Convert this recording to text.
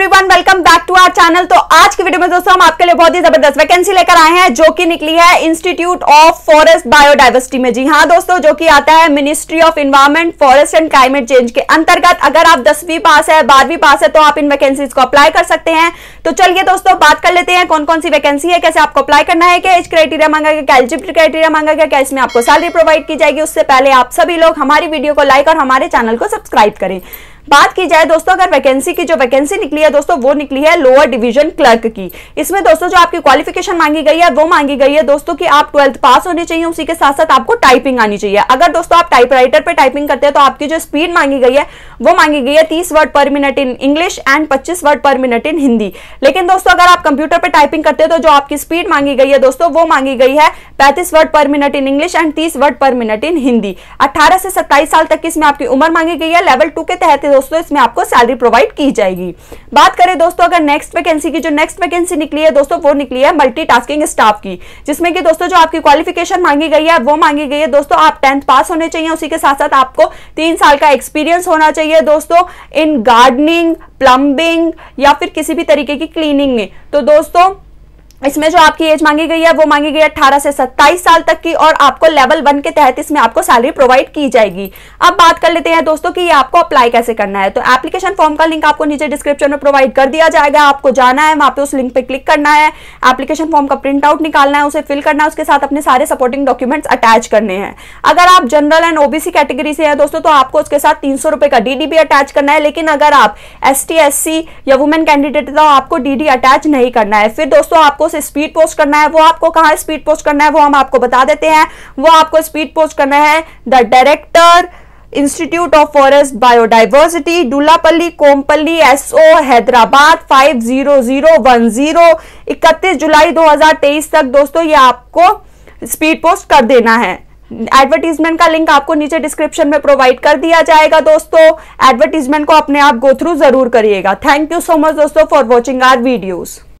everyone welcome back to our channel तो आज की वीडियो में दोस्तों हम आपके लिए बहुत ही जबरदस्त वैकेंसी लेकर आए हैं जो कि निकली है इंस्टीट्यूट ऑफ फॉरेस्ट बायोडाइवर्सिटी में जी हाँ दोस्तों जो कि आता है ministry of environment forest and climate change के अंतर्गत अगर आप दसवीं पास है बारहवीं पास है तो आप इन वैकेंसीज को अप्लाई कर सकते हैं तो चलिए दोस्तों बात कर लेते हैं कौन कौन सी वैकेंसी है कैसे आपको अप्लाई करना है क्या एज क्राइटेरिया मांगा गया क्या एलिजिबिलिटी क्राइटेरिया मांगा गया क्या इसमें आपको सैलरी प्रोवाइड की जाएगी उससे पहले आप सभी लोग हमारी वीडियो को लाइक और हमारे चैनल को सब्सक्राइब करें बात की जाए दोस्तों अगर वैकेंसी की जो वैकेंसी निकली है दोस्तों वो निकली है लोअर डिवीजन क्लर्क की इसमें दोस्तों जो आपकी क्वालिफिकेशन मांगी गई है वो मांगी गई है दोस्तों की आप ट्वेल्थ पास होने चाहिए उसी के साथ साथ आपको टाइपिंग आनी चाहिए अगर दोस्तों आप टाइपराइटर पर टाइपिंग करते हैं तो आपकी जो स्पीड मांगी गई है वो मांगी गई है तीस word per minute in English and पच्चीस word per minute in Hindi लेकिन दोस्तों अगर आप कंप्यूटर पर टाइपिंग करते हैं तो जो आपकी स्पीड मांगी गई है दोस्तों वो मांगी गई है पैंतीस word per minute in English and तीस word per minute in Hindi अट्ठारह से सत्ताईस साल तक इसमें आपकी उम्र मांगी गई है लेवल टू के तहत दोस्तों इसमें आपको सैलरी प्रोवाइड की जाएगी बात करें दोस्तों अगर नेक्स्ट वैकेंसी की जो नेक्स्ट वैकेंसी निकली है दोस्तों वो निकली है मल्टी स्टाफ की जिसमें कि दोस्तों जो आपकी क्वालिफिकेशन मांगी गई है वो मांगी गई है दोस्तों आप टेंथ पास होने चाहिए उसी के साथ साथ आपको तीन साल का एक्सपीरियंस होना चाहिए दोस्तों इन गार्डनिंग प्लम्बिंग या फिर किसी भी तरीके की क्लीनिंग में तो दोस्तों इसमें जो आपकी एज मांगी गई है वो मांगी गई है अट्ठारह से सत्ताईस साल तक की और आपको लेवल वन के तहत इसमें आपको सैलरी प्रोवाइड की जाएगी अब बात कर लेते हैं दोस्तों कि ये आपको अप्लाई कैसे करना है तो एप्लीकेशन फॉर्म का लिंक आपको नीचे डिस्क्रिप्शन में प्रोवाइड कर दिया जाएगा आपको जाना है वहां पे उस लिंक पे क्लिक करना है एप्लीकेशन फॉर्म का प्रिंट आउट निकालना है उसे फिल करना है उसके साथ अपने सारे सपोर्टिंग डॉक्यूमेंट्स अटैच करने हैं अगर आप जनरल एंड ओबीसी कैटेगरी से है दोस्तों तो आपको उसके साथ तीन सौ का डीडी अटैच करना है लेकिन अगर आप एस टी या वुमेन कैंडिडेट तो आपको डीडी अटैच नहीं करना है फिर दोस्तों आपको से स्पीड पोस्ट करना है वो आपको कहा स्पीड पोस्ट करना है वो हम आपको बता देते हैं वो आपको स्पीड पोस्ट करना है the director institute of forest biodiversity Dulapally Kompally SO Hyderabad 50010 31 जुलाई 2023 तक दोस्तों ये आपको स्पीड पोस्ट कर देना है एडवर्टीजमेंट का लिंक आपको नीचे डिस्क्रिप्शन में प्रोवाइड कर दिया जाएगा दोस्तों एडवर्टीजमेंट को अपने आप गो थ्रू जरूर करिएगा थैंक यू सो मच दोस्तों फॉर वॉचिंग आर वीडियोज़